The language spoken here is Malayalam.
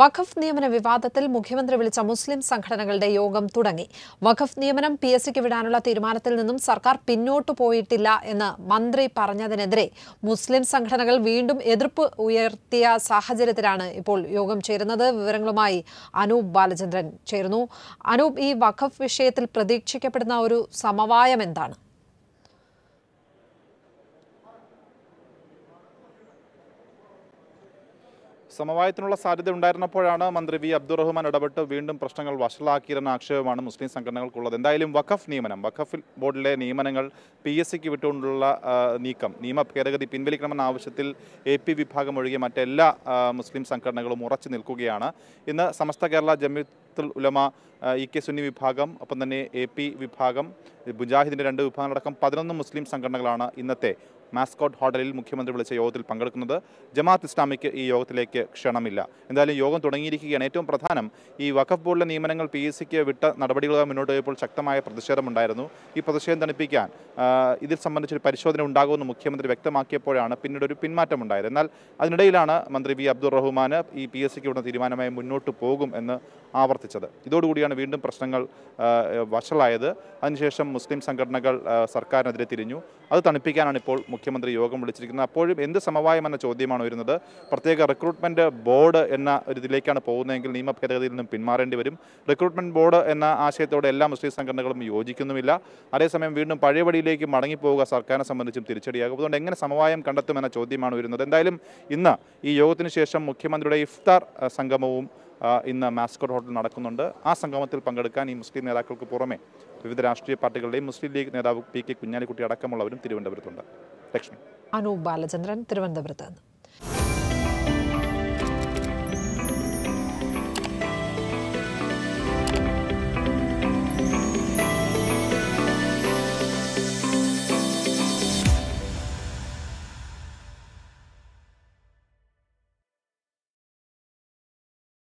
വഖഫ് നിയമന വിവാദത്തിൽ മുഖ്യമന്ത്രി വിളിച്ച മുസ്ലിം സംഘടനകളുടെ യോഗം തുടങ്ങി വഖഫ് നിയമനം പി എസ് സിക്ക് വിടാനുള്ള തീരുമാനത്തിൽ നിന്നും സർക്കാർ പിന്നോട്ടു പോയിട്ടില്ല എന്ന് മന്ത്രി പറഞ്ഞതിനെതിരെ മുസ്ലിം സംഘടനകൾ വീണ്ടും എതിർപ്പ് ഉയർത്തിയ സാഹചര്യത്തിലാണ് ഇപ്പോൾ യോഗം ചേരുന്നത് വിവരങ്ങളുമായി അനൂപ് ബാലചന്ദ്രൻ ചേരുന്നു അനൂപ് ഈ വഖഫ് വിഷയത്തിൽ പ്രതീക്ഷിക്കപ്പെടുന്ന ഒരു സമവായം എന്താണ് സമവായത്തിനുള്ള സാധ്യത ഉണ്ടായിരുന്നപ്പോഴാണ് മന്ത്രി വി അബ്ദുറഹ്മാൻ ഇടപെട്ട് വീണ്ടും പ്രശ്നങ്ങൾ വഷളാക്കിയിരുന്ന ആക്ഷേപമാണ് മുസ്ലിം സംഘടനകൾക്കുള്ളത് എന്തായാലും വഖഫ് നിയമനം വഖഫ് ബോർഡിലെ നിയമനങ്ങൾ പി എസ് സിക്ക് വിട്ടുകൊണ്ടുള്ള നീക്കം നിയമ ഭേദഗതി പിൻവലിക്കണമെന്ന ആവശ്യത്തിൽ എ പി വിഭാഗം ഒഴികെ മറ്റെല്ലാ മുസ്ലിം സംഘടനകളും ഉറച്ചു നിൽക്കുകയാണ് ഇന്ന് സമസ്ത കേരള ജമിയത്തുൽ ഉലമ ഇ കെ സുന്നി വിഭാഗം ഒപ്പം തന്നെ എ പി വിഭാഗം മുജാഹിദിൻ്റെ രണ്ട് വിഭാഗങ്ങളടക്കം പതിനൊന്ന് മുസ്ലിം സംഘടനകളാണ് ഇന്നത്തെ മാസ്കോട്ട് ഹോട്ടലിൽ മുഖ്യമന്ത്രി വിളിച്ച യോഗത്തിൽ പങ്കെടുക്കുന്നത് ജമാഅത്ത് ഇസ്ലാമിക്ക് ഈ യോഗത്തിലേക്ക് ക്ഷണമില്ല എന്തായാലും യോഗം തുടങ്ങിയിരിക്കുകയാണ് ഏറ്റവും പ്രധാനം ഈ വഖഫ് ബോർഡിലെ നിയമനങ്ങൾ പി എസ് സിക്ക് വിട്ട നടപടികളുമായി മുന്നോട്ട് പോയപ്പോൾ ശക്തമായ പ്രതിഷേധമുണ്ടായിരുന്നു ഈ പ്രതിഷേധം തണുപ്പിക്കാൻ ഇതിൽ സംബന്ധിച്ചൊരു പരിശോധന ഉണ്ടാകുമെന്ന് മുഖ്യമന്ത്രി വ്യക്തമാക്കിയപ്പോഴാണ് പിന്നീട് ഒരു പിന്മാറ്റം ഉണ്ടായത് എന്നാൽ അതിനിടയിലാണ് മന്ത്രി വി അബ്ദുൾ റഹ്മാൻ ഈ പി എസ് സിക്ക് വിടുന്ന തീരുമാനമായി മുന്നോട്ട് പോകും എന്ന് ആവർത്തിച്ചത് ഇതോടുകൂടിയാണ് വീണ്ടും പ്രശ്നങ്ങൾ വഷളായത് അതിനുശേഷം മുസ്ലിം സംഘടനകൾ സർക്കാരിനെതിരെ തിരിഞ്ഞു അത് തണുപ്പിക്കാനാണ് ഇപ്പോൾ മുഖ്യമന്ത്രി യോഗം വിളിച്ചിരിക്കുന്നത് അപ്പോഴും എന്ത് സമവായം എന്ന ചോദ്യമാണ് വരുന്നത് പ്രത്യേക റിക്രൂട്ട്മെൻറ്റ് ബോർഡ് എന്ന ഒരു ഇതിലേക്കാണ് പോകുന്നതെങ്കിൽ നിയമ ഭേദഗതിയിൽ നിന്നും പിന്മാറേണ്ടി വരും റിക്രൂട്ട്മെൻറ്റ് ബോർഡ് എന്ന ആശയത്തോടെ എല്ലാ മുസ്ലിം സംഘടനകളും യോജിക്കുന്നുമില്ല അതേസമയം വീണ്ടും പഴയപടിയിലേക്ക് മടങ്ങിപ്പോവുക സർക്കാരിനെ സംബന്ധിച്ചും തിരിച്ചടിയാകും അതുകൊണ്ട് എങ്ങനെ സമവായം കണ്ടെത്തുമെന്ന ചോദ്യമാണ് വരുന്നത് എന്തായാലും ഇന്ന് ഈ യോഗത്തിന് ശേഷം മുഖ്യമന്ത്രിയുടെ ഇഫ്താർ സംഗമവും ഇന്ന് മാസ്കോട്ട് ഹോട്ടൽ നടക്കുന്നുണ്ട് ആ സംഗമത്തിൽ പങ്കെടുക്കാൻ ഈ മുസ്ലിം നേതാക്കൾക്ക് പുറമെ വിവിധ രാഷ്ട്രീയ പാർട്ടികളുടെയും മുസ്ലിം ലീഗ് നേതാവ് പി കെ കുഞ്ഞാലിക്കുട്ടി അടക്കമുള്ളവരും തിരുവനന്തപുരത്തുണ്ട് ലക്ഷ്മി അനൂപ് ബാലചന്ദ്രൻ തിരുവനന്തപുരത്ത് നിന്ന്